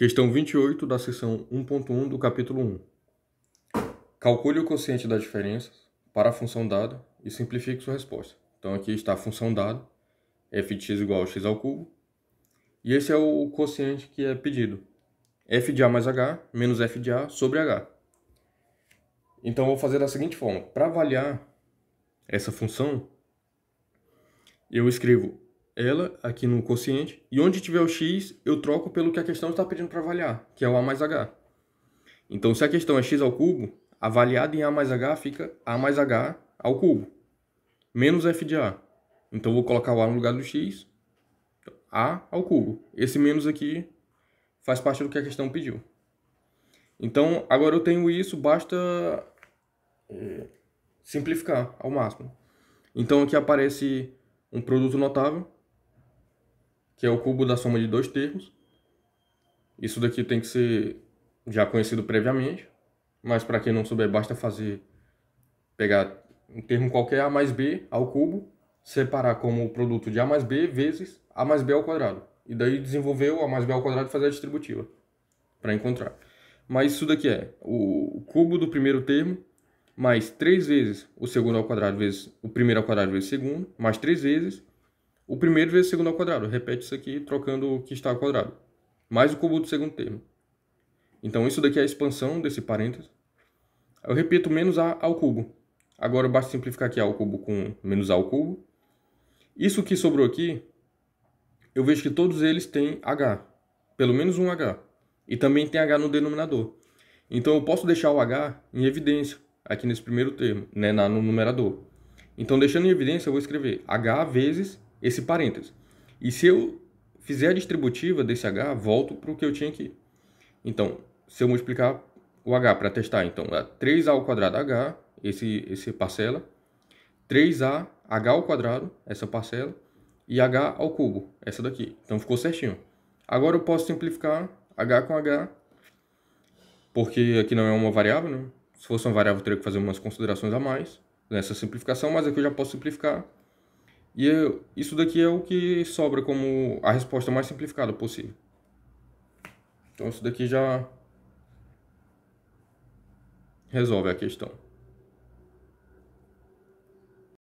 Questão 28 da seção 1.1 do capítulo 1. Calcule o quociente das diferenças para a função dada e simplifique sua resposta. Então aqui está a função dada, f de x igual a x ao cubo, e esse é o quociente que é pedido. f de a mais h menos f de a sobre h. Então vou fazer da seguinte forma, para avaliar essa função, eu escrevo ela aqui no quociente, e onde tiver o x, eu troco pelo que a questão está pedindo para avaliar, que é o a mais h. Então, se a questão é x ao cubo, avaliado em a mais h fica a mais h ao cubo, menos f de a. Então, vou colocar o a no lugar do x, a ao cubo. Esse menos aqui faz parte do que a questão pediu. Então, agora eu tenho isso, basta é, simplificar ao máximo. Então, aqui aparece um produto notável, que é o cubo da soma de dois termos. Isso daqui tem que ser já conhecido previamente, mas para quem não souber, basta fazer pegar um termo qualquer a mais b ao cubo, separar como o produto de a mais b vezes a mais b ao quadrado. E daí desenvolver o a mais b ao quadrado e fazer a distributiva para encontrar. Mas isso daqui é o cubo do primeiro termo mais 3 vezes o segundo ao quadrado vezes o primeiro ao quadrado vezes o segundo, mais 3 vezes o primeiro vezes o segundo ao quadrado. Repete isso aqui trocando o que está ao quadrado. Mais o cubo do segundo termo. Então isso daqui é a expansão desse parênteses. Eu repito menos a ao cubo. Agora basta simplificar aqui a ao cubo com menos a ao cubo. Isso que sobrou aqui, eu vejo que todos eles têm h. Pelo menos um h. E também tem h no denominador. Então eu posso deixar o h em evidência aqui nesse primeiro termo, né, no numerador. Então deixando em evidência eu vou escrever h vezes esse parênteses. E se eu fizer a distributiva desse h, volto para o que eu tinha aqui. Então, se eu multiplicar o h para testar, então, é 3 ao quadrado h, esse, esse parcela, 3a h ao quadrado, essa parcela, e h ao cubo, essa daqui. Então ficou certinho. Agora eu posso simplificar h com h, porque aqui não é uma variável, né? Se fosse uma variável, eu teria que fazer umas considerações a mais nessa simplificação, mas aqui eu já posso simplificar e eu, isso daqui é o que sobra como a resposta mais simplificada possível. Então isso daqui já resolve a questão.